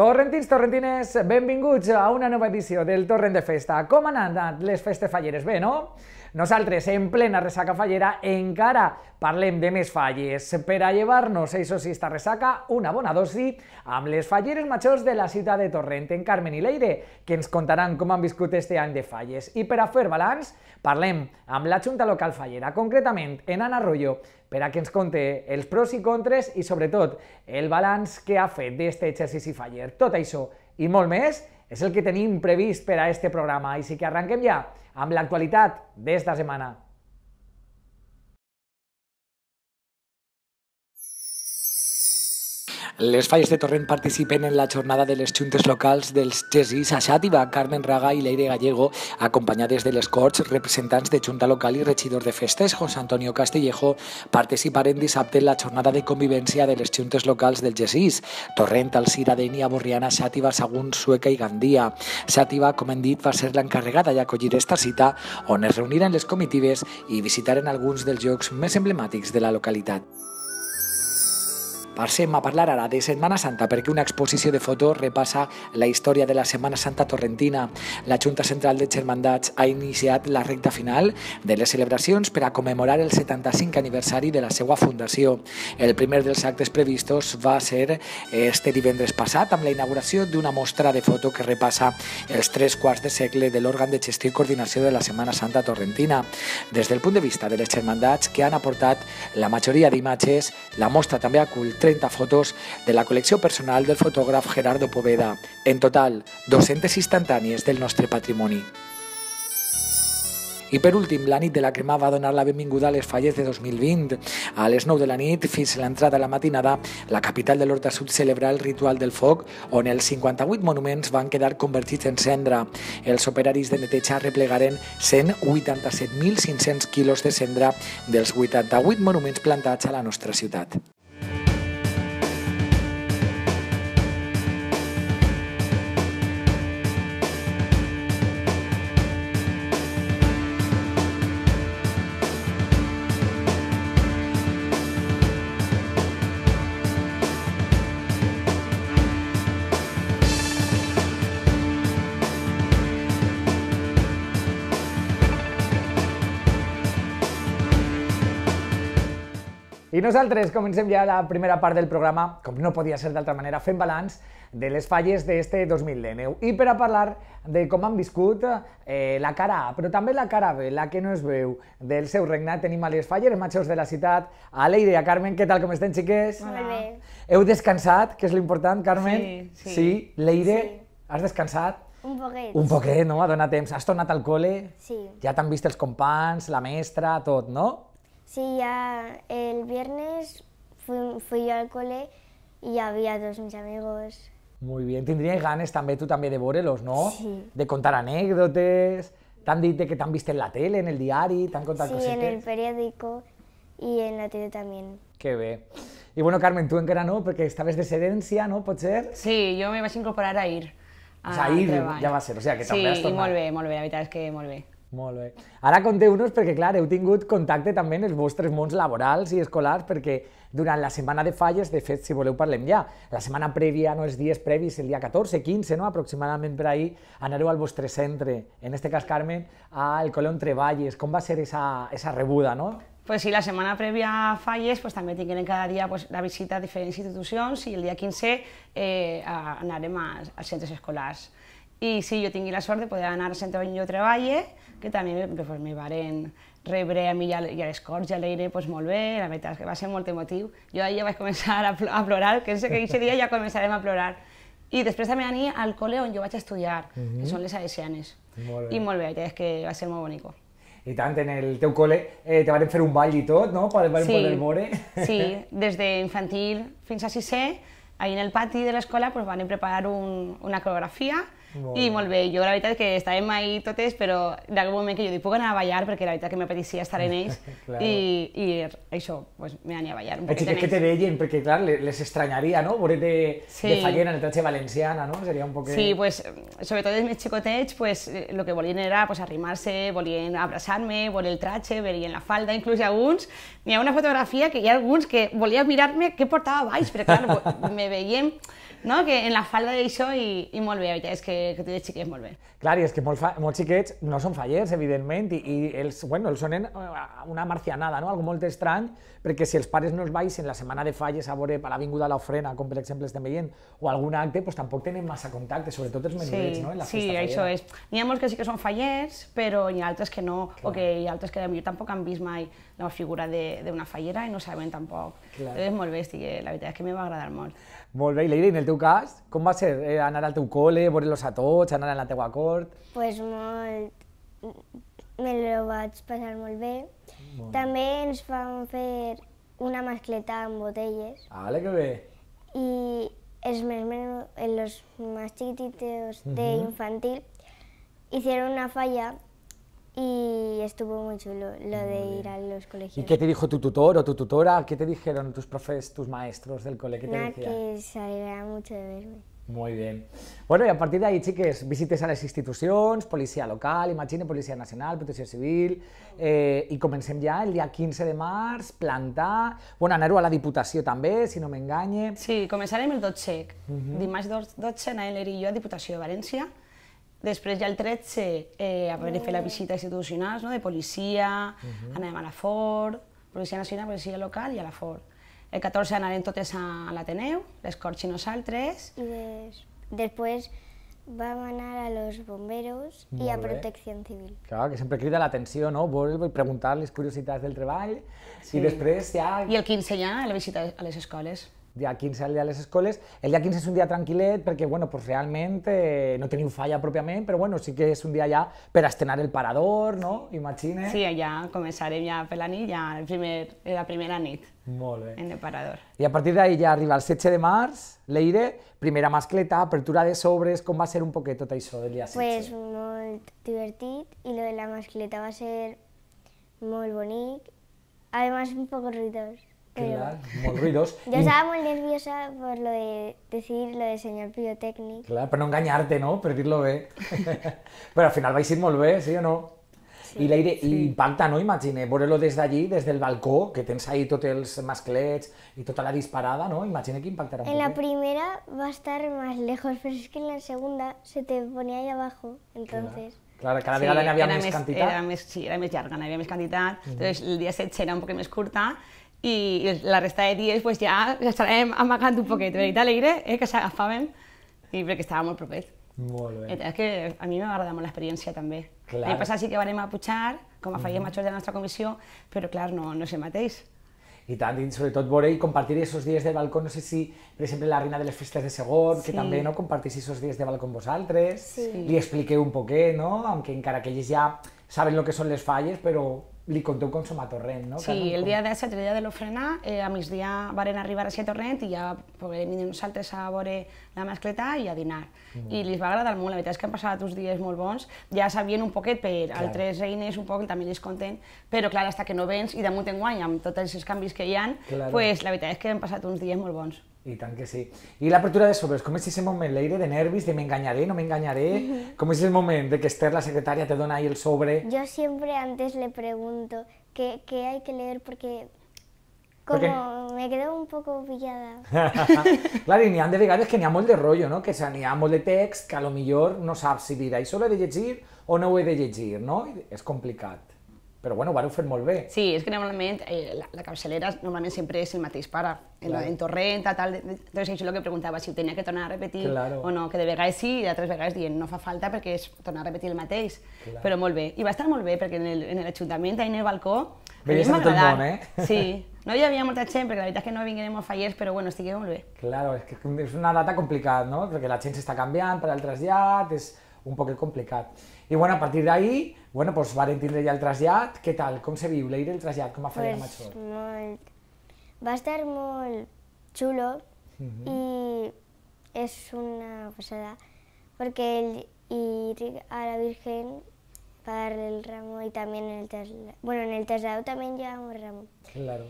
Torrentins, torrentines, benvinguts a una nova edició del Torrent de Festa. Com han anat les festes falleres? Bé, no? Nosaltres, en plena ressaca fallera, encara parlem de més falles per a llevar-nos, això sí, esta ressaca, una bona dosi amb les falleres majors de la ciutat de Torrent, en Carmen i Leire, que ens contaran com han viscut este any de falles. I per a fer balanç, parlem amb la Junta Local Fallera, concretament en Anna Rollo, per a que ens conte els pros i contres i, sobretot, el balanç que ha fet d'este exercici Faller. Tot això i molt més és el que tenim previst per a este programa. Així que arranquem ja amb l'actualitat d'esta setmana. Les falles de Torrent participen en la jornada de les juntes locals dels GESIS a Xàtiva, Carmen Raga i Leire Gallego, acompanyades de les Corts, representants de Junta Local i regidor de festes, José Antonio Castillejo, participaren dissabte en la jornada de convivència de les juntes locals del GESIS, Torrent, Alcira, Denia, Borriana, Xàtiva, Sagún, Sueca i Gandia. Xàtiva, com hem dit, va ser l'encarregada d'acollir esta cita, on es reuniren les comitives i visitaren alguns dels llocs més emblemàtics de la localitat. Passem a parlar ara de Setmana Santa perquè una exposició de fotos repassa la història de la Setmana Santa torrentina. La Junta Central de Germandats ha iniciat la recta final de les celebracions per a commemorar el 75 aniversari de la seva fundació. El primer dels actes previstos va ser este divendres passat amb la inauguració d'una mostra de foto que repassa els tres quarts de segle de l'òrgan de gestió i coordinació de la Setmana Santa torrentina. Des del punt de vista de les germandats que han aportat la majoria d'imatges, la mostra també acull tres 30 fotos de la col·lecció personal del fotògraf Gerardo Poveda. En total, 200 instantànies del nostre patrimoni. I per últim, la nit de la crema va donar la benvinguda a les falles de 2020. A les 9 de la nit fins a l'entrada a la matinada, la capital de l'Horta Sud celebra el ritual del foc, on els 58 monuments van quedar convertits en cendra. Els operaris de neteja replegaren 187.500 quilos de cendra dels 88 monuments plantats a la nostra ciutat. nosaltres comencem ja la primera part del programa, com no podia ser d'altra manera, fent balanç de les falles d'este 2019. I per a parlar de com han viscut eh, la cara A, però també la cara B, la que no es veu del seu regnat, tenim a les falles majors de la ciutat, a Leire i a Carmen, què tal, com estem, xiques? Molt bé. Heu descansat, que és l'important, Carmen? Sí, sí. Sí? Leire, sí. has descansat? Un poquet. Un poquet, no? A donar temps. Has tornat al col·le? Sí. Ja t'han vist els companys, la mestra, tot, no? Sí, ya el viernes fui, yo al cole y había todos mis amigos. Muy bien, tendrías ganas también tú también de borelos, no? Sí. De contar anécdotes tan dite que han visto en la tele, en el diario, tan contado cosas Sí, en el periódico y en la tele también. Qué bien. Y bueno, Carmen, tú encara no, esta vez de sedencia, no, ¿Puede ser? Sí, yo me a incorporar a IR. A o sea, IR ya va a ser, o sea, que también Sí, y volve, muy la verdad es que volve. Molt bé. Ara conteu-nos, perquè clar, heu tingut contacte també en els vostres mons laborals i escolars, perquè durant la setmana de falles, de fet, si voleu parlem ja, la setmana prèvia, no els dies previs, el dia 14, 15, no? aproximadament per ahir, anareu al vostre centre, en este cas, Carmen, al Colón Treballes. Com va ser esa, esa rebuda, no? Pues sí, la setmana prèvia a Falles pues, també tindrem cada dia pues, la visita a diferents institucions i el dia 15 eh, anarem als centres escolars. I sí, jo tingui la sort de poder anar al centre on jo treballo, que també que, pues, me varen rebre a mi i a, les Corts i a l'Eire pues, molt bé, la veritat és que va ser molt emotiu. Jo ahir ja vaig començar a, a plorar, que sé que aquest dia ja començarem a plorar. I després també anir al col·le on jo vaig estudiar, uh -huh. que mhm. són les Aesianes. Molt bé. I molt bé, és que va ser molt bonic. I tant, en el teu col·le eh, te van fer un ball i tot, no?, per, per sí, poder more. Sí, des d'infantil fins a sisè, ahir en el pati de l'escola pues, van preparar un, una coreografia molt I molt bé, jo la veritat és que estàvem mai totes, però d'algun moment que jo dic, puc anar a ballar, perquè la veritat que m'apeteixia estar en ells, claro. i, i er, això, pues, me n'anir a ballar. Així que, que te veien, perquè clar, les estranyaria, no?, veure de, sí. de Fallera, en el valenciana, no?, seria un poc... Sí, pues, sobretot els més xicotets, pues, el que volien era pues, arrimar-se, volien abraçar-me, voler el tratge, veien la falda, inclús alguns, n'hi ha una fotografia que hi ha alguns que volia mirar-me què portava baix, perquè clar, me veiem no? que en la falda d'això i, i molt bé, la veritat és que, que té xiquets molt bé. Clar, i és que molts, molts xiquets no són fallers, evidentment, i, i els, bueno, els sonen eh, una marcianada, no? algo molt estrany, perquè si els pares no els baixen la setmana de falles a veure per l'Avinguda La Ofrena, com per exemple estem veient, o algun acte, doncs tampoc tenen massa contacte, sobretot els menudets, sí, no? En la sí, fallera. això és. N'hi ha molts que sí que són fallers, però n'hi ha altres que no, Clar. o que hi ha altres que potser tampoc han vist mai la figura d'una fallera i no saben tampoc. Clar. Entonces, molt bé, estic, la veritat és que m'hi va agradar molt. Molt bé, i Leire, en el teu cas, com va ser eh, anar al teu col·le, veure-los a tots, anar a la teua cort? Doncs pues molt... Me lo vaig passar molt bé. bé. També ens van fer una mascleta amb botelles. Ale, que bé! I els més, menys, eh, los més chiquititos de uh mhm. -huh. infantil hicieron una falla y estuvo muy chulo lo de ir a los colegios. ¿Y qué te dijo tu tutor o tu tutora? ¿Qué te dijeron tus profes, tus maestros del colegio? ¿Qué Nada, te que se mucho de verme. Muy bien. Bueno, y a partir de ahí, chiques, visites a les institucions, policia local, imagine policia nacional, protección civil, eh, y comencem ja el dia 15 de març, plantar, bueno, anar a la Diputació també, si no m'enganye. Sí, començarem el 12, uh -huh. dimarts 12 anàvem i jo a Diputació de València, Després ja el 13 eh, haver fer la oh. visita institucionals, no? de policia, uh mhm. -huh. anem a la Ford, Policia Nacional, Policia Local i a la Ford. El 14 anarem totes a l'Ateneu, les Corts i nosaltres. I des... després vam anar a los bomberos Molt i a Protecció Civil. Clar, que sempre crida l'atenció, no? Vols preguntar les curiositats del treball sí. i després ja... I el 15 ja la visita a les escoles dia 15 al dia de les escoles. El dia 15 és un dia tranquil·let perquè bueno, pues realment eh, no tenim falla pròpiament, però bueno, sí que és un dia ja per estrenar el parador, no? Imagine. Sí, ja començarem ja per la nit, ja el primer, eh, la primera nit. Molt bé. En el parador. I a partir d'ahir ja arriba el 16 de març, l'Eire, primera mascleta, apertura de sobres, com va ser un poquet tot això del dia 16? Pues molt divertit i lo de la mascleta va ser molt bonic, además un poc ruïdós. ya molt muy nerviosa por lo de decir lo de señor pirotècnic. Claro, pero no engañarte, no?, per dir ¿eh? pero al final vais ir ir bé, sí o no? Y el aire, impacta, no? Imagine, veure desde allí, desde el balcón, que tens ahí tots els masclets y toda la disparada, no? Imagina que impactará En la primera va a estar más lejos, pero es que en la segunda se te ponía ahí abajo, entonces... Claro, cada día sí, n'hi havia Era sí, era més llarga, n'hi havia més quantitat. el día era un poco més curta i la resta de dies pues, ja estarem amagant un poquet, veritat, alegre, eh, que s'agafàvem, i perquè estava molt propet. Molt bé. Et, és que a mi m'agrada molt l'experiència també. L'any passat sí que vam a pujar, com a mhm. faríem major de la nostra comissió, però clar, no, no és el mateix. I tant, i sobretot veure i compartir aquests dies de balcó, no sé si, per exemple, la reina de les festes de segon, sí. que també no compartís aquests dies de balcó amb vosaltres, sí. li expliqueu un poquet, no? Aunque encara que ells ja saben el que són les falles, però li conteu com som a Torrent, no? Sí, el dia 10, el dia de l'ofrena, eh, a migdia varen arribar a ser Torrent i ja podem eh, anar nosaltres a veure la mascleta i a dinar. Mm. I li va agradar molt, la veritat és que han passat uns dies molt bons, ja sabien un poquet per clar. altres reines, un poc també les conten, però clar, hasta que no vens i damunt en guany, amb tots els canvis que hi ha, clar. pues, la veritat és que han passat uns dies molt bons. I tant que sí. I l'apertura de sobres, com és aquest moment, l'aire de nervis, de m'enganyaré, no m'enganyaré? Uh -huh. Com és el moment de que Esther, la secretària, te dona ahí el sobre? Yo siempre antes le pregunto qué, qué hay que leer porque Como Porque... me quedo un poco pillada. Clar, i n'hi ha de vegades que n'hi ha molt de rotllo, no? Que n'hi ha molt de text que a lo millor no saps si dir això l'he de llegir o no ho he de llegir, no? És complicat però bueno, ho fer molt bé. Sí, és que normalment eh, la, la capçalera normalment sempre és el mateix pare, en, claro. en torrenta, tal, doncs això és el que preguntava, si ho tenia que tornar a repetir claro. o no, que de vegades sí i d'altres vegades dient no fa falta perquè és tornar a repetir el mateix, claro. però molt bé. I va estar molt bé perquè en l'Ajuntament, en el balcó, Veies a tot el món, eh? Sí, no hi havia molta gent, perquè la veritat és que no vinguem a fallers, però bueno, estigui molt bé. Claro, és, que és una data complicada, no? Perquè la gent s'està canviant per altres llats, és un poquet complicat. I bueno, a partir d'ahir, Bueno, pues Valentín le ya el trasllat. ¿Qué tal? ¿Cómo se vio leer el trasllat? Com va fer pues, Va a Va estar muy chulo y es una pasada porque ir a la Virgen para el ramo y también en el traslado. Bueno, en el traslado también llevamos ramo. Claro.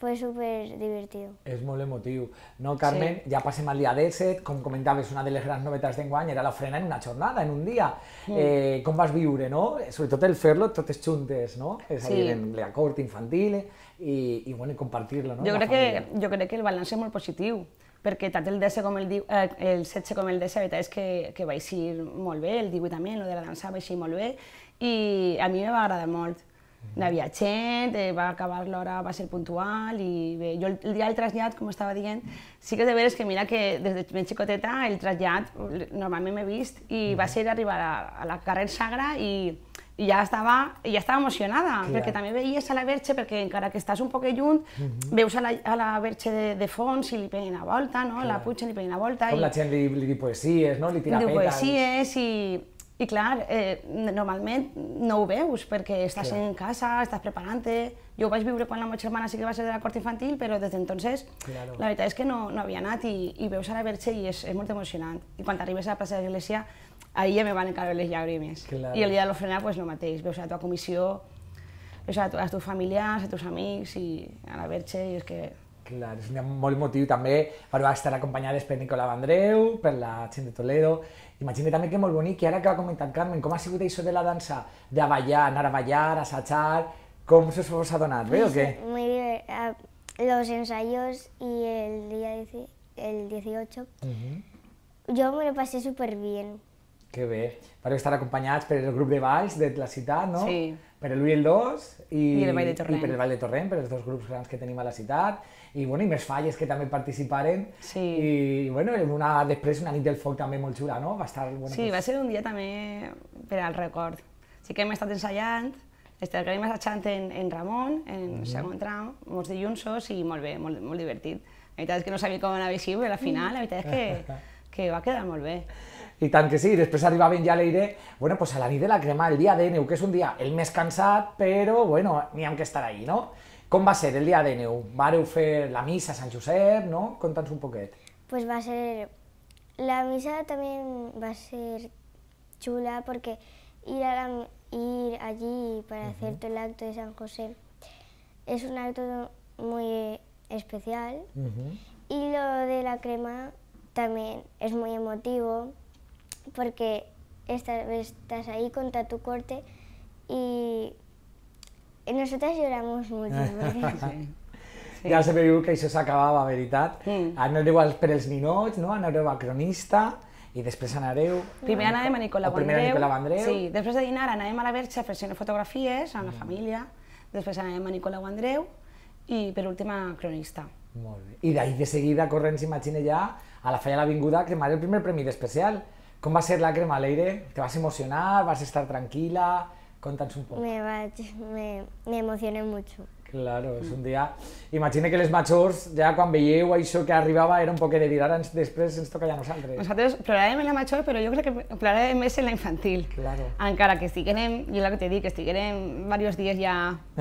fue súper divertido. És molt emotiu. No, Carmen, sí. ja mal día dia ese, com comentaves, una de les grans novetats d'enguany era la frena en una jornada, en un dia. Sí. Mm. Eh, com vas viure, no? Sobre todo el ferlo, lo es chuntes, no? És sí. en la corte infantil eh? i, i bueno, y compartirlo, no? Jo crec, que, jo crec que el balance és molt positiu, perquè tant el 10 com el, eh, el 16 com el 10, la veritat és que, que va ir molt bé, el 18 també, el de la dansa va eixir molt bé, i a mi me va agradar molt Anava gent, eh, va acabar l'hora, va ser puntual i bé, jo el, el dia del trasllat, com estava dient, sí que de veres que mira que des de ben xicoteta el trasllat normalment m'he vist i mm. va ser arribar a, a la carrer Sagra i, i ja estava, ja estava emocionada, Clar. perquè també veies a la verge, perquè encara que estàs un poc lluny, mm -hmm. veus a la, a la verge de, de fons i li peguen a volta, no? Clar. la pugen i li peguen a volta. Com i... la gent li, li li poesies, no? li tira pètals. Diu poesies i, i clar, eh, normalment no ho veus perquè estàs sí. en casa, estàs preparant-te. Jo ho vaig viure quan la meva germana sí que va ser de la cort infantil, però des d'entonces claro. la veritat és que no, no havia anat i, i veus ara Verge i és, és molt emocionant. I quan arribes a la plaça de l'Església, ahir ja me van encarar les llàgrimes. Claro. I el dia de l'ofrena, pues, el mateix, veus a la teva comissió, veus a, tu, a tus familiars, a tus amics i a la Verge, i és que clar, és molt motiu també, però va estar acompanyades per Nicola Andreu, per la gent de Toledo, imagina també que molt bonic, i ara que ha comentat Carmen, com ha sigut això de la dansa, de ballar, anar a ballar, assajar, com se us ha donat, bé o què? Muy bien, los ensayos y el día el 18, uh -huh. jo me lo pasé súper bien. Que bé. Vareu estar acompanyats per el grup de balls de la ciutat, no? Sí. Per l'U i el 2 i, I, el ball de i per el Ball de Torrent, per els dos grups grans que tenim a la ciutat i, bueno, i més falles que també participaren. Sí. I bueno, una, després una nit del foc també molt xula, no? Va estar... Bueno, sí, pues... va ser un dia també per al record. Sí que hem estat ensaiant, el que hem assajant en, en Ramon, en mm -hmm. segon tram, molts dilluns i molt bé, molt, molt divertit. La veritat és que no sabia com anava així, però al final la veritat és que, que va quedar molt bé. I tant que sí, després arribaven ja a bueno, pues a la nit de la crema, el dia de neu, que és un dia el més cansat, però bueno, n'hi hem que estar ahí, no? ¿Cómo va a ser el día de neu? a fer la misa San José, no? Contanos un poquito. Pues va a ser... La misa también va a ser chula porque ir, allí para hacer todo el acto de San José es un acto muy especial. Y lo de la crema también es muy emotivo porque estás, estás ahí contra tu corte y Y nosotros lloramos mucho. Sí. Ja sabeu que això s'acabava, veritat. Mm. Anareu als per els ninots, no? anareu a Cronista, i després anareu... Primer anàvem a Nicolau Andreu. Primer a Nicolau Andreu. Sí, després de dinar anàvem a la Verge a fer fotografies amb la mm. família, després anàvem a Nicolau Andreu i per últim a Cronista. Molt bé. I d'ahir de seguida corrents, imagina ja, a la Falla l'Avinguda a cremar el primer premi d'especial. Com va ser la cremaleire? Te vas emocionar? Vas estar tranquil·la? Contanos un poco. Me, va, me, me, emocioné mucho. Claro, és un dia... Imagina que les majors, ja quan veieu això que arribava, era un poquet de dir, ara ens, després ens toca ja a nosaltres. Nosaltres plorarem en la major, però jo crec que plorarem més en la infantil. Claro. Encara que estiguem, jo el que t'he dit, que estiguerem diversos dies ja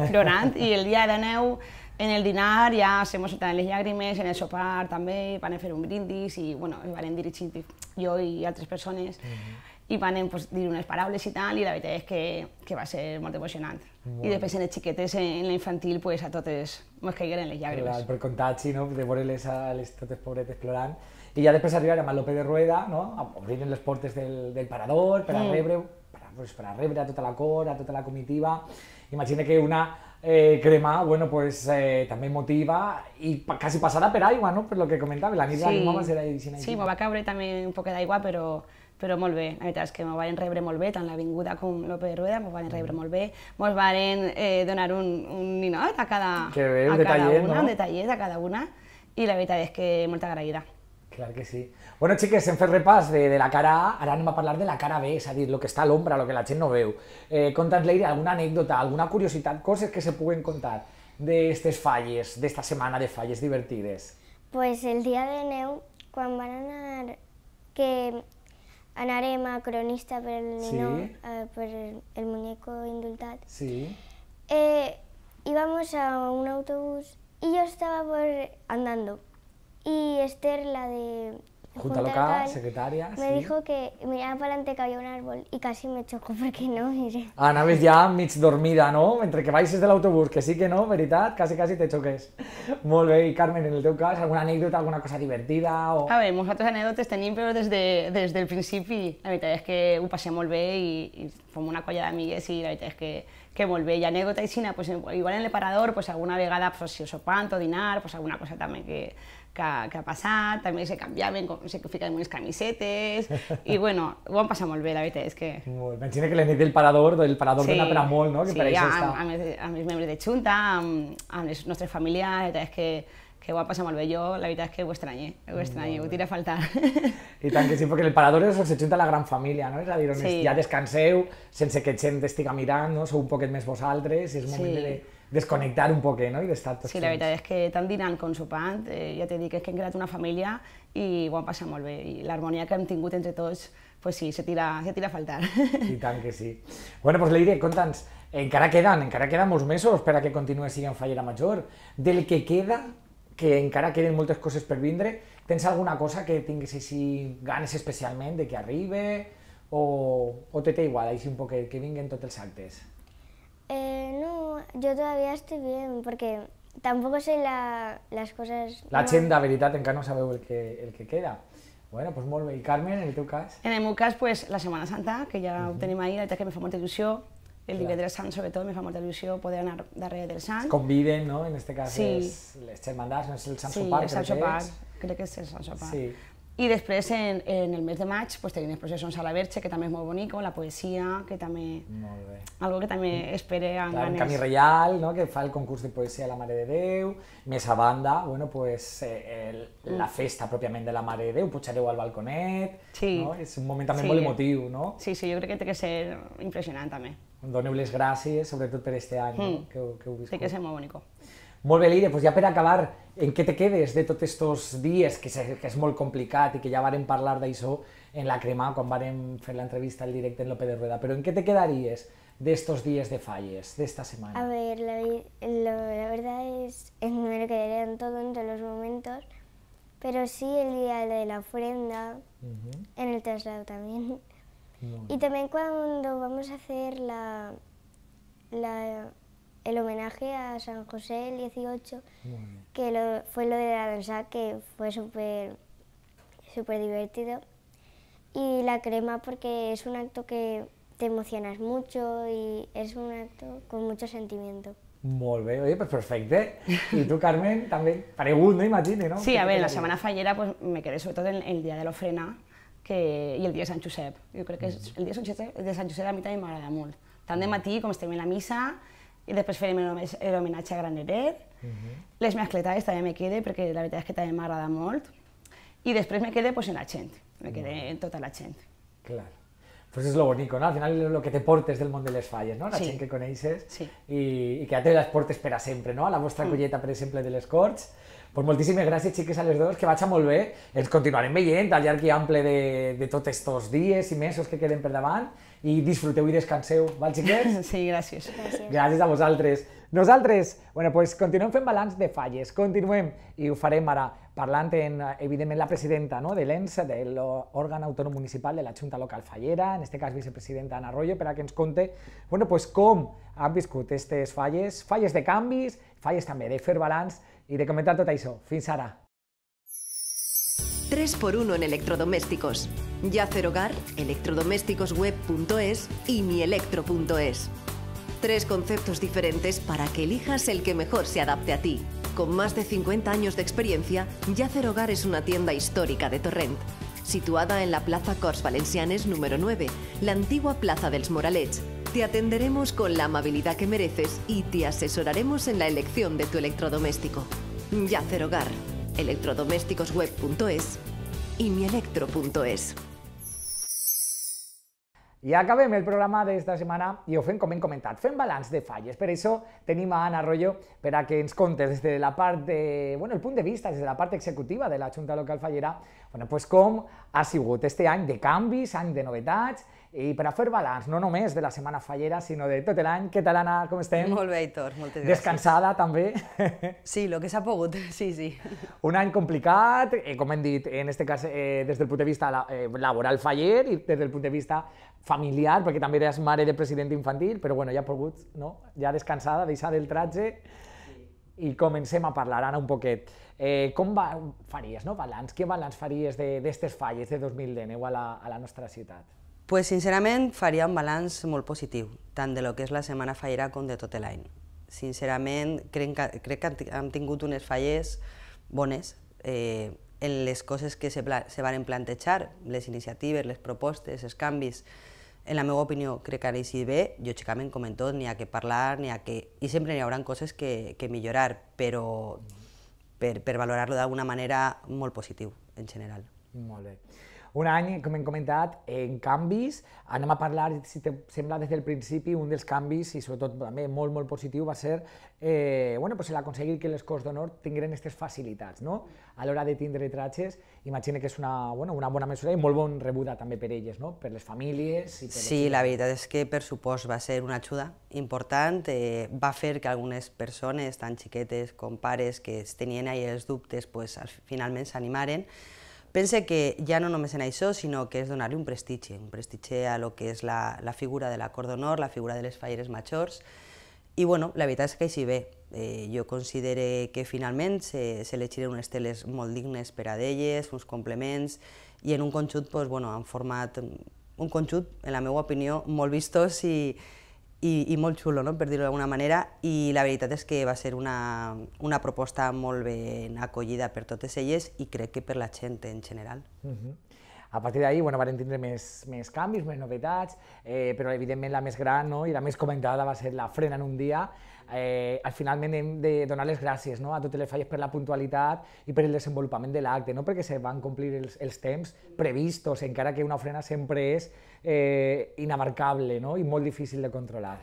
plorant, i el dia de neu en el dinar ja s'hem soltat les llàgrimes, en el sopar també, van a fer un brindis i bueno, van dirigir jo i altres persones. Mm -hmm y van a pues, dir unes paraules y tal, y la verdad es que, que va ser muy emocionante. Y después en el chiquetes, en la infantil, pues, a totes que caigueren les llàgrimes. por contar si no? de veure-les a les totes pobretes plorant. I ja després arribar a el López de Rueda, no? a en los portes del, del parador para mm. rebre para pues, para rebre a toda la cor, a toda la comitiva. Imagina que una eh, crema, bueno, pues eh, también motiva y casi pasada pero per aigua, no? Por lo que comentaba la niña sí. de l'ànima va ser així. Sí, me pues va caure también un da igual pero... però molt bé, la veritat és que m'ho van rebre molt bé, tant l'Avinguda com l'Ope de Rueda m'ho van rebre molt bé, mos van eh, donar un, un ninot a cada, que bé, un a detallet, cada una, no? un detallet a cada una, i la veritat és que molt agraïda. Clar que sí. Bueno, xiques, hem fet repàs de, de la cara A, ara anem a parlar de la cara B, és a dir, el que està a l'ombra, el que la gent no veu. Eh, conta'ns, Leire, alguna anècdota, alguna curiositat, coses que se puguen contar d'aquestes falles, d'esta setmana de falles divertides. Pues el dia de neu, quan van anar, que anarema, cronista por el niño, eh, el, muñeco indultado. Sí. Eh, íbamos a un autobús y yo estaba por, andando. Y Esther, la de Junta local, secretaria. Me dijo que miraba para adelante que había un árbol y casi me chocó qué no miré. vez ya, mitz dormida, no? entre que desde el autobús, que sí que no, verdad, casi casi te choques. molve y Carmen, en el teu cas, alguna anécdota, alguna cosa divertida? O... A ver, muchos anécdotas tenim, pero desde el principio. principio. la verdad es que un se molt y i, una colla de i la verdad es que, que molt anécdota y anècdota pues, igual en el parador, pues, alguna vegada pues, si sopant dinar, pues, alguna cosa también que, que, que ha passat, també se canviaven, sé que ficaven unes camisetes, i bueno, ho han passat molt bé, la veritat és que... Molt, imagina que la nit del parador, del parador sí, d'anar per molt, no? Que sí, per això amb, està... amb, els, amb els membres de Junta, amb, amb les nostres familiars, la veritat és que que ho va passar molt bé. Jo, la veritat és que ho estranyé, ho estranyé, ho tira a faltar. I tant que sí, perquè el parador és on se junta la gran família, no? És a dir, on sí. ja descanseu, sense que gent estigui mirant, no? Sou un poquet més vosaltres, és un moment sí. de desconnectar un poquet no? i d'estar tots Sí, la veritat és que tant dinant com sopant, eh, ja t'he dit que és que hem creat una família i ho hem passat molt bé. I l'harmonia que hem tingut entre tots, pues sí, se tira, se tira a faltar. I tant que sí. Bueno, pues Leire, conta'ns, encara queden, encara queden molts mesos per a que continuï siguent fallera major. Del que queda, que encara queden moltes coses per vindre, tens alguna cosa que tinguis així ganes especialment de que arribe o, o te té igual, així un poquet, que vinguin tots els actes? Eh, no, yo todavía estoy bien porque tampoco sé la, las cosas... La agenda, de veritat, encara no sabeu el que, el que queda. Bueno, pues molt bé. I Carmen, en el teu cas? En el meu cas, pues, la Setmana Santa, que ja uh -huh. ho mhm. tenim ahir, la veritat que em fa molta il·lusió. El Clar. divendres sant, sobretot, me fa molta il·lusió poder anar darrere del sant. Es conviden, no? En este cas, sí. les, les germandats, no és el sant sí, sopar, el sant sopar, crec que és el sant sopar. Sí. I després, en, en el mes de maig, pues, tenim exposicions a la Verge, que també és molt bonic, la poesia, que també... Molt bé. Algo que també espere amb Clar, ganes. Camí Reial, no? que fa el concurs de poesia de la Mare de Déu, més a banda, bueno, pues, eh, el, mm. la festa pròpiament de la Mare de Déu, pujareu al balconet, sí. no? és un moment també sí. molt emotiu, no? Sí, sí, jo crec que té que ser impressionant també. Doneu les gràcies, sobretot per este any, mm. no? que, que heu viscut. Té que ser molt bonic. molt bé, Leire, pues ja per acabar, en qué te quedes de todos estos días que, que complicado y que ya que a en parlar d'això en la crema quan hacer la entrevista al directo en Lope de Rueda, ¿Pero en qué te quedarías de estos días de falles, de esta semana? A ver, la, la verdad es, no me lo quedaría en todo, en todos los momentos, pero sí el día de la ofrenda, en el traslado también. y también cuando vamos a hacer la, la el homenaje a San José el 18, que fue lo de la danza, que fue súper súper divertido. Y la crema porque es un acto que te emocionas mucho y es un acto con mucho sentimiento. Muy bien, oye, pues perfecto. Y tú, Carmen, también, y Matine, ¿no? Sí, a ver, la Semana Fallera pues, me quedé sobre todo en el Día de la Ofrena que... y el Día de San Josep. Yo creo que el Día de San Josep, el de San Josep a mi me agrada mucho. de matí como estuvimos en la misa. i després farem l'homenatge a Graneret. Uh mhm. -huh. Les mascletades també me quede, perquè la veritat és que també m'agrada molt. I després me quede pues, en la gent, me quede uh -huh. en tota la gent. Clar. Pues és lo bonico, ¿no? Al final és lo que te portes del món de les falles, no? La sí. gent que coneixes sí. i, i que ja te les portes per a sempre, no? A la vostra mm. colleta, per exemple, de les Corts Pues moltíssimes gràcies, xiques, a les dues, que vaig a molt bé. Ens continuarem veient al llarg i ample de, de tots estos dies i mesos que queden per davant i disfruteu i descanseu, val, xiques? Sí, gràcies. Gràcies, gràcies a vosaltres. Nosaltres, bueno, pues continuem fent balanç de falles, continuem, i ho farem ara parlant, en, evidentment, la presidenta no, de l'ENS, de l'òrgan autònom municipal de la Junta Local Fallera, en este cas vicepresidenta Ana Arroyo, per a que ens conte bueno, pues, com han viscut aquestes falles, falles de canvis, falles també de fer balanç y de comentar Taiso. Fin Sara. 3x1 en electrodomésticos. Yacer Hogar, electrodomésticosweb.es y mielectro.es. Tres conceptos diferentes para que elijas el que mejor se adapte a ti. Con más de 50 años de experiencia, Yacer Hogar es una tienda histórica de Torrent, situada en la Plaza Cors Valencianes número 9, la antigua Plaza dels Moralets te atenderemos con la amabilidad que mereces y te asesoraremos en la elección de tu electrodoméstico. Yacer Hogar, electrodomésticosweb.es y mielectro.es. Y acabemos el programa de esta semana y fem com hem comentat, fem balance de falles. Per eso tenim a Anna Arroyo per que ens contes des la part bueno, el punto de vista, desde la parte executiva de la Junta Local Fallera, bueno, pues com ha sigut este año de canvis, año de novetats, I per a fer balanç, no només de la setmana fallera, sinó de tot l'any. Què tal, Anna? Com estem? Molt bé, Hitor, moltes gràcies. Descansada, també? Sí, el que s'ha pogut, sí, sí. Un any complicat, eh, com hem dit, en aquest cas, eh, des del punt de vista eh, laboral faller i des del punt de vista familiar, perquè també eres mare de president infantil, però bueno, ja ha pogut, no? ja descansada, deixar el tratge i comencem a parlar ara un poquet. Eh, com va, faries, no, balanç? Què balanç faries d'aquestes falles de 2019 a la, a la nostra ciutat? pues, sincerament faria un balanç molt positiu, tant de lo que és la Setmana Fallera com de tot l'any. Sincerament, crec que, crec que hem tingut unes falles bones eh, en les coses que se, se varen plantejar, les iniciatives, les propostes, els canvis, en la meva opinió, crec que ara hi sí bé, lògicament, com en tot, n'hi ha que parlar, n'hi ha que... i sempre n'hi haurà coses que, que millorar, però per, per valorar-lo d'alguna manera molt positiu, en general. Molt bé. Un any, com hem comentat, en canvis. Anem a parlar, si te sembla, des del principi, un dels canvis, i sobretot també molt, molt positiu, va ser eh, bueno, pues, aconseguir que les Corts d'Honor tinguin aquestes facilitats no? a l'hora de tindre tratges. Imagina que és una, bueno, una bona mesura i molt bon rebuda també per elles, no? per les famílies. I per sí, les... la veritat és que per supost va ser una ajuda important, eh, va fer que algunes persones, tan xiquetes com pares, que tenien ahir els dubtes, pues, finalment s'animaren. Pense que ja no només en això, sinó que és donar-li un prestigi, un prestigi a lo que és la, la figura de l'acord d'honor, la figura de les falleres majors, i bueno, la veritat és que així ve. Eh, jo considero que finalment se, se unes teles molt dignes per a d'elles, uns complements, i en un conjunt pues, bueno, han format un conjunt, en la meva opinió, molt vistós i, i, i molt xulo, no? per dir-ho d'alguna manera, i la veritat és que va ser una, una proposta molt ben acollida per totes elles i crec que per la gent en general. Uh mhm. -huh. A partir d'ahir bueno, varen tindre més, més canvis, més novetats, eh, però evidentment la més gran no? i la més comentada va ser la frena en un dia. Eh, al finalment hem de donar les gràcies no? a totes les falles per la puntualitat i per el desenvolupament de l'acte, no perquè se van complir els, els temps previstos, encara que una frena sempre és eh, inabarcable no? i molt difícil de controlar.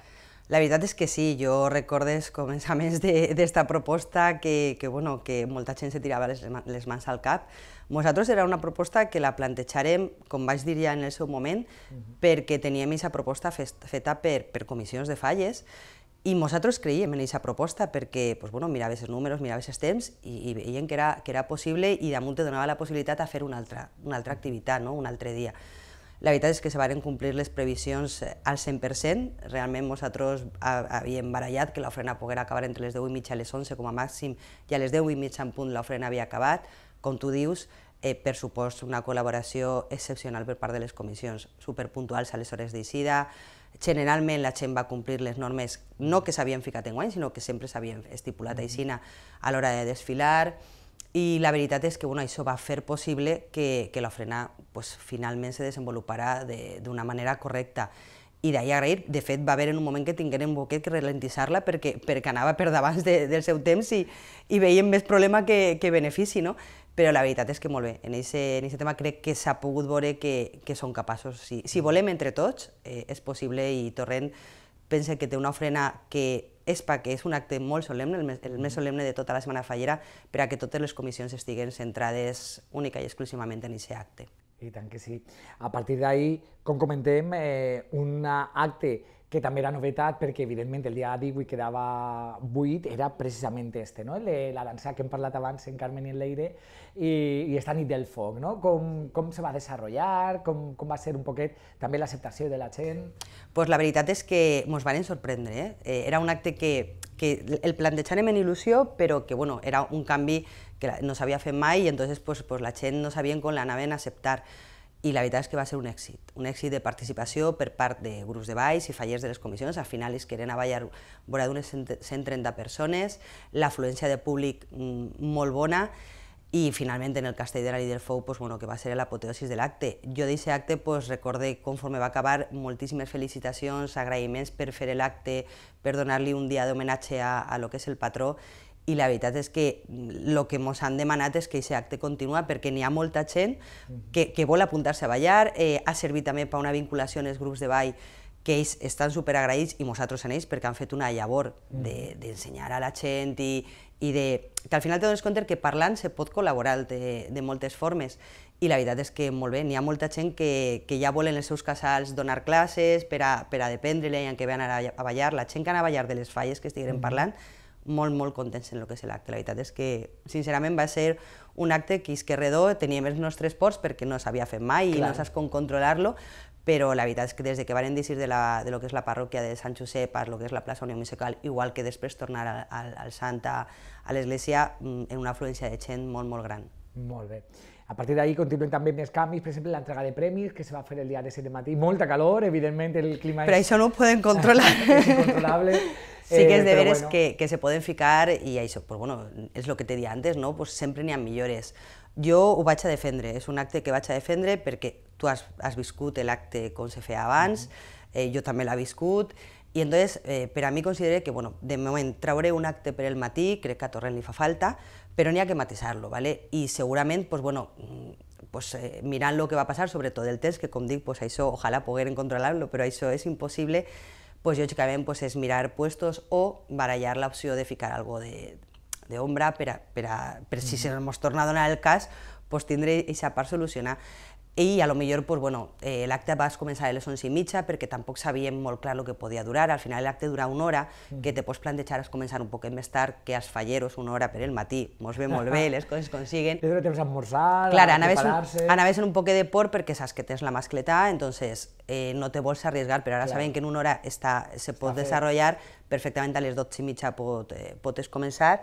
La veritat és que sí, jo recordes els començaments d'esta de, proposta que, que, bueno, que molta gent se tirava les, les mans al cap. Nosaltres era una proposta que la plantejarem, com vaig dir ja en el seu moment, uh mhm. -huh. perquè teníem aquesta proposta feta per, per comissions de falles i nosaltres creiem en aquesta proposta perquè pues, bueno, miraves els números, miraves els temps i, i veien que era, que era possible i damunt te donava la possibilitat de fer una altra, una altra activitat, no? un altre dia. La veritat és que se varen complir les previsions eh, al 100%. Realment nosaltres havíem barallat que l'ofrena poguera acabar entre les 10 i mitja les 11 com a màxim i a les 10 i mitja en punt l'ofrena havia acabat. Com tu dius, eh, per supost una col·laboració excepcional per part de les comissions, superpuntuals a les hores d'eixida, generalment la gent va complir les normes no que s'havien ficat en guany, sinó que sempre s'havien estipulat a mm-hmm. Eixina a l'hora de desfilar, i la veritat és que bueno, això va fer possible que, que la frena pues, finalment se desenvoluparà d'una de, manera correcta. I d'ahir agrair, de fet va haver en un moment que tingueren boquet que ralentitzar-la perquè, perquè anava per davant de, del seu temps i, i veiem més problema que, que benefici, no? però la veritat és que molt bé, en aquest tema crec que s'ha pogut veure que, que són capaços. Si, si volem entre tots, eh, és possible i Torrent pensa que té una frena que és perquè és un acte molt solemne, el més, el més mm. solemne de tota la Setmana Fallera, per a que totes les comissions estiguen centrades única i exclusivament en aquest acte. I tant que sí. A partir d'ahir, com comentem, eh, un acte que també era novetat perquè, evidentment, el dia 18 quedava buit, era precisament este, no? El de la dansa que hem parlat abans en Carmen i en Leire i, i esta nit del foc, no? Com, com se va desenvolupar, com, com va ser un poquet també l'acceptació de la gent? Pues la veritat és que ens van sorprendre, eh? eh? Era un acte que, que el plantejarem en il·lusió, però que bueno, era un canvi que no s'havia fet mai i entonces pues, pues, la gent no sabien com l'anaven a acceptar i la veritat és que va ser un èxit, un èxit de participació per part de grups de baix i fallers de les comissions, al final es queren a ballar vora d'unes 130 persones, l'afluència de públic mm, molt bona, i finalment en el castell de la Líder Fou, pues, bueno, que va ser l'apoteosis de l'acte. Jo d'aquest acte pues, recordé, conforme va acabar, moltíssimes felicitacions, agraïments per fer l'acte, per donar-li un dia d'homenatge a, a lo que és el patró, i la veritat és que el que ens han demanat és que aquest acte continua perquè n'hi ha molta gent mhm. que, que vol apuntar-se a ballar, eh, ha servit també per una vinculació en els grups de ball que ells estan superagraïts i nosaltres en ells perquè han fet una llavor mhm. d'ensenyar de, a la gent i, i de, que al final te dones compte que parlant se pot col·laborar de, de moltes formes i la veritat és que molt bé, n'hi ha molta gent que, que ja volen els seus casals donar classes per a, per a dependre-li en què ve anar a, a ballar, la gent que anava a ballar de les falles que estiguem mhm. mm. parlant, molt, molt contents en el que és l'acte. La veritat és que, sincerament, va ser un acte que Isquerredó teníem els nostres ports perquè no s'havia fet mai Clar. i no saps com controlar-lo, però la veritat és que des que van decidir de, la, de lo que és la parròquia de Sant Josep a lo que és la plaça Unió Musical, igual que després tornar al, al, al a l'església, mm, en una afluència de gent molt, molt gran. Molt bé. A partir d'ahir continuen també més canvis, per exemple, l'entrega de premis que se va fer el dia de 7 de matí. Molta calor, evidentment, el clima Però és... Però això no ho podem controlar. és incontrolable. Sí que és eh, de veres bueno. que, que se poden ficar i això, pues bueno, és el que te di antes, no? pues sempre n'hi ha millores. Jo ho vaig a defendre, és un acte que vaig a defendre perquè tu has, has viscut l'acte com se feia abans, mm-hmm. eh, jo també l'ha viscut, i entonces, eh, per a mi considero que, bueno, de moment trauré un acte per el matí, crec que a Torrent li fa falta, pero ni a que matizarlo, ¿vale? Y seguramente, pues, bueno, mm, pues, eh, miran lo que va a pasar, sobre todo el test, que con dic, pues, eso, ojalá poder encontrarlo, pero a eso es imposible pues, también pues, es mirar puestos o barallar opción de ficar algo de, de ombra pero pero si se nos torna tornado nada el cas, pues, tendréis a par solucionar. i a lo millor pues, bueno, eh, l'acte va començar a les 11 i mitja perquè tampoc sabíem molt clar el que podia durar, al final l'acte dura una hora, mm. que te pots plantejar a començar un poquet més tard que als falleros una hora per el matí, mos ve molt bé, les coses consiguen. Tens temps d'esmorzar, Clar, a un, anaves en un poquet de por perquè saps que tens la mascleta, entonces eh, no te vols arriesgar, però ara Clar. sabem que en una hora està, se pot desenvolupar, perfectament a les 12 i mitja pot, eh, pots començar,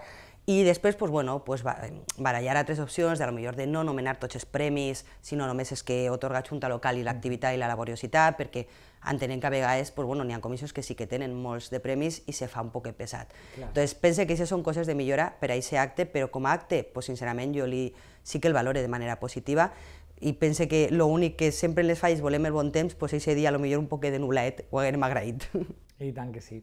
i després, pues, bueno, pues, barallar a tres opcions, de, a lo millor de no nomenar tots els premis, sinó només és que otorga junta local i l'activitat i la mm. laboriositat, perquè entenem que a vegades pues, bueno, n'hi ha comissions que sí que tenen molts de premis i se fa un poc pesat. Clar. Entonces, pense que aquestes són coses de millora per a aquest acte, però com a acte, pues, sincerament, jo li, sí que el valore de manera positiva, i pense que l'únic que sempre les falles volem el bon temps, doncs aquest dia a lo millor un poc de nublet ho haguem agraït. I tant que sí.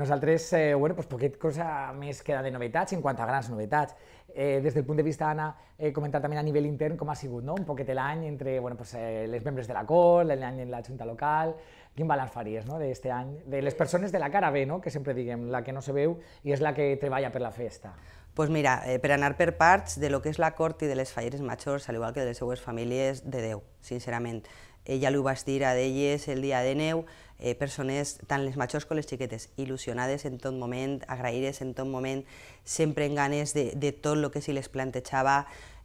Nosaltres, eh, bueno, doncs poquet cosa més queda de novetats, en quant a grans novetats. Eh, des del punt de vista, Anna, eh, comentar també a nivell intern com ha sigut no? un poquet l'any entre bueno, doncs, eh, les membres de la Cor, l'any en la Junta Local, quin balanç faries no? d'aquest any? De les persones de la cara B, no? que sempre diguem, la que no se veu i és la que treballa per la festa. Pues mira, eh, per anar per parts de lo que és la cort i de les falleres majors, al igual que de les seues famílies, de Déu, sincerament. Eh, ja li ho vaig dir a d'elles el dia de neu, eh, persones, tant les majors com les xiquetes, il·lusionades en tot moment, agraïdes en tot moment, sempre en ganes de, de tot el que s'hi les plantejava,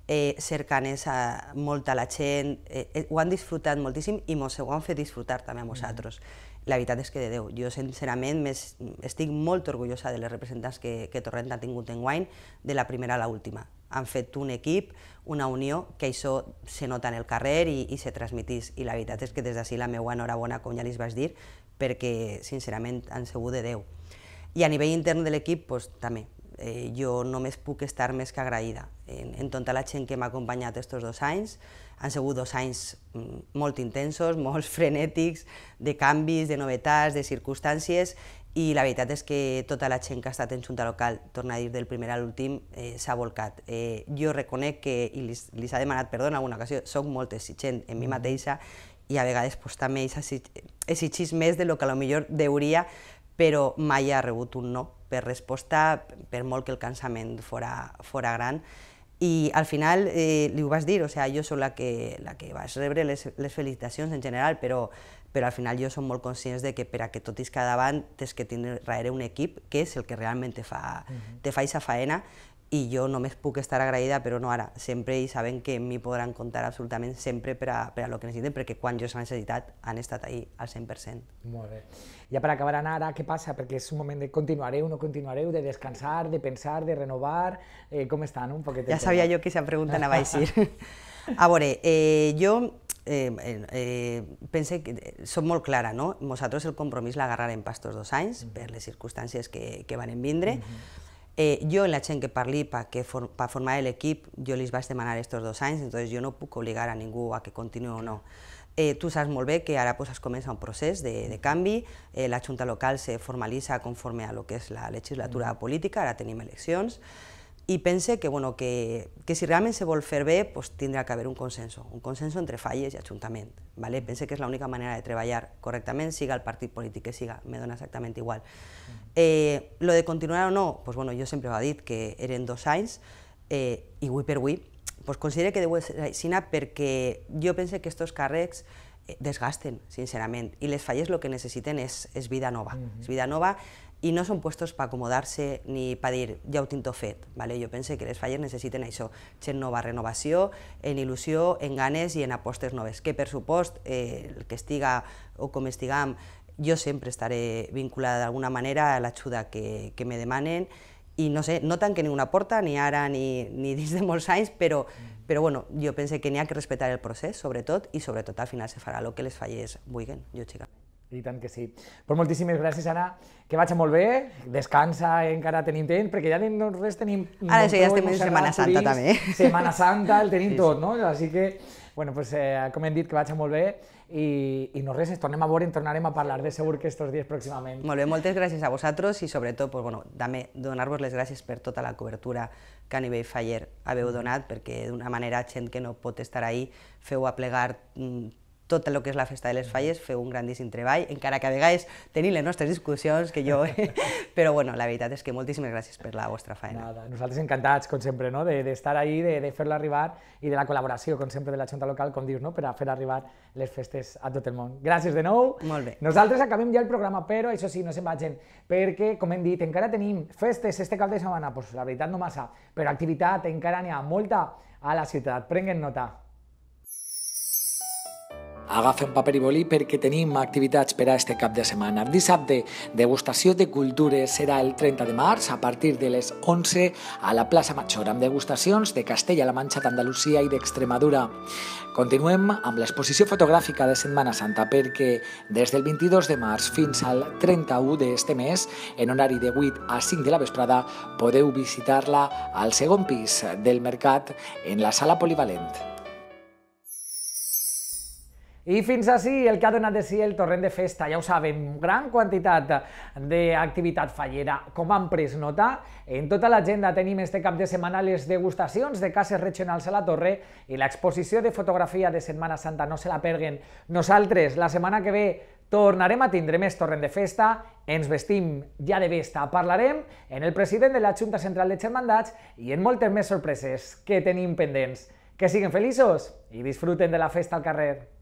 eh, cercanes a, molt a la gent, eh, eh, ho han disfrutat moltíssim i mos ho han fet disfrutar també a vosaltres. Mm. La veritat és que de Déu, jo sincerament més, estic molt orgullosa de les representants que, que Torrent ha tingut en guany, de la primera a l'última han fet un equip, una unió, que això se nota en el carrer i, i se transmitís. I la veritat és que des d'ací la meva enhorabona, com ja li vaig dir, perquè sincerament han sigut de Déu. I a nivell intern de l'equip, doncs, també, eh, jo només puc estar més que agraïda en, en tota la gent que m'ha acompanyat aquests dos anys. Han sigut dos anys mm, molt intensos, molt frenètics, de canvis, de novetats, de circumstàncies, i la veritat és que tota la gent que ha estat en Junta Local, torna a dir del primer a l'últim, eh, s'ha volcat. Eh, jo reconec que, i li, li s'ha demanat perdó en alguna ocasió, soc molt exigent en mi mm-hmm. mateixa i a vegades pues, també exigís més de lo que a millor deuria, però mai ha rebut un no per resposta, per molt que el cansament fora, fora gran. I al final eh, li ho vas dir, o sea, jo sóc la que, la que vas rebre les, les felicitacions en general, però, però al final jo som molt conscients de que per a que tot isca davant tens que tenir darrere un equip que és el que realment te fa, te fa aquesta faena i jo només puc estar agraïda, però no ara, sempre i saben que m'hi podran comptar absolutament sempre per a, per a lo que necessiten, perquè quan jo s'ha necessitat han estat ahí al 100%. Molt bé. Ja per acabar, Anna, ara què passa? Perquè és un moment de continuareu, no continuareu, de descansar, de pensar, de renovar... Eh, com estan un poquet? Ja sabia jo que se'n pregunta anava a eixir. a veure, eh, jo eh, eh, eh pense que eh, som molt clara, no? Nosaltres el compromís l'agarrarem pas tots dos anys, mm -hmm. per les circumstàncies que, que van vindre, mm -hmm Eh, jo, la gent que parli per que for, pa formar l'equip, jo li vaig demanar aquests dos anys, entonces jo no puc obligar a ningú a que continuï o no. Eh, tu saps molt bé que ara pues, es comença un procés de, de canvi, eh, la Junta local se formalitza conforme a lo que és la legislatura política, ara tenim eleccions, i pense que, bueno, que, que si realment se vol fer bé pues, tindrà que haver un consens, un consens entre falles i Ajuntament. Vale? Pense que és l'única manera de treballar correctament, siga el partit polític que siga, me dona exactament igual. Mm. Eh, lo de continuar o no, pues bueno, jo sempre ho he dit que eren dos anys eh, i avui per avui pues considero que deu ser aixina perquè jo pense que aquests càrrecs eh, desgasten, sincerament, i les falles el que necessiten és, és vida nova. Mm És vida nova i no són puestos per acomodar-se ni per dir ja ho tinc fet. Vale? Jo penso que les falles necessiten això, gent nova renovació, en il·lusió, en ganes i en apostes noves, que per supost eh, el que estiga o com estigam, jo sempre estaré vinculada d'alguna manera a l'ajuda que, que me demanen i no sé, no tanquen ninguna porta, ni ara ni, ni dins de molts anys, però, però bueno, jo penso que n'hi ha que respectar el procés, sobretot, i sobretot al final se farà el que les falles vulguin, lògicament. I tant que sí. Però moltíssimes gràcies, Anna, que vaig molt bé, descansa, eh, encara tenim temps, perquè ja no res tenim... Ara sí, ja estem en Setmana Santa també. Setmana Santa, el tenim sí, sí. tot, no? Així que, bueno, pues, eh, com hem dit, que vaig molt bé i, i no res, ens tornem a veure, tornarem a parlar de segur que estos dies pròximament. Molt bé, moltes gràcies a vosaltres i sobretot pues, bueno, donar-vos les gràcies per tota la cobertura que a nivell faller haveu mm. donat, perquè d'una manera gent que no pot estar ahí feu aplegar mm, tot el que és la festa de les mm. falles, feu un grandíssim treball, encara que a vegades tenim les nostres discussions, que jo... però bueno, la veritat és que moltíssimes gràcies per la vostra feina. Nada, nosaltres encantats, com sempre, no? d'estar de, ahí, de, de fer-la arribar i de la col·laboració, com sempre, de la Junta Local, com dius, no? per a fer arribar les festes a tot el món. Gràcies de nou. Molt bé. Nosaltres acabem ja el programa, però això sí, no se'n vagin, perquè, com hem dit, encara tenim festes este cap de setmana, pues, la veritat no massa, però activitat encara n'hi ha molta a la ciutat. Prenguen nota. Agafen un paper i bolí perquè tenim activitats per a este cap de setmana. Dissabte, degustació de cultures serà el 30 de març a partir de les 11 a la plaça Major amb degustacions de Castella-La Manxa, d'Andalusia i d'Extremadura. Continuem amb l'exposició fotogràfica de Setmana Santa perquè des del 22 de març fins al 31 d'este mes, en horari de 8 a 5 de la vesprada, podeu visitar-la al segon pis del mercat en la sala polivalent. I fins així el que ha donat de si el torrent de festa, ja ho sabem, gran quantitat d'activitat fallera. Com han pres nota, en tota l'agenda tenim este cap de setmana les degustacions de cases regionals a la Torre i l'exposició de fotografia de Setmana Santa, no se la perguen. Nosaltres, la setmana que ve, tornarem a tindre més torrent de festa, ens vestim ja de vesta, parlarem en el president de la Junta Central de Germandats i en moltes més sorpreses que tenim pendents. Que siguin feliços i disfruten de la festa al carrer.